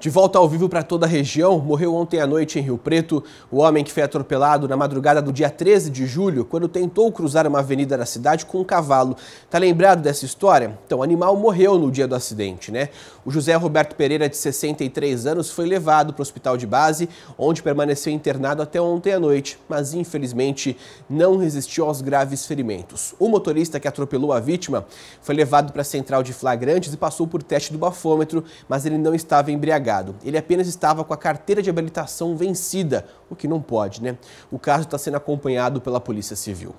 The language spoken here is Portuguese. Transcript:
De volta ao vivo para toda a região, morreu ontem à noite em Rio Preto o homem que foi atropelado na madrugada do dia 13 de julho, quando tentou cruzar uma avenida da cidade com um cavalo. Tá lembrado dessa história? Então, o animal morreu no dia do acidente, né? O José Roberto Pereira, de 63 anos, foi levado para o hospital de base, onde permaneceu internado até ontem à noite, mas infelizmente não resistiu aos graves ferimentos. O motorista que atropelou a vítima foi levado para a central de flagrantes e passou por teste do bafômetro, mas ele não estava embriagado embriagado. Ele apenas estava com a carteira de habilitação vencida, o que não pode, né? O caso está sendo acompanhado pela Polícia Civil.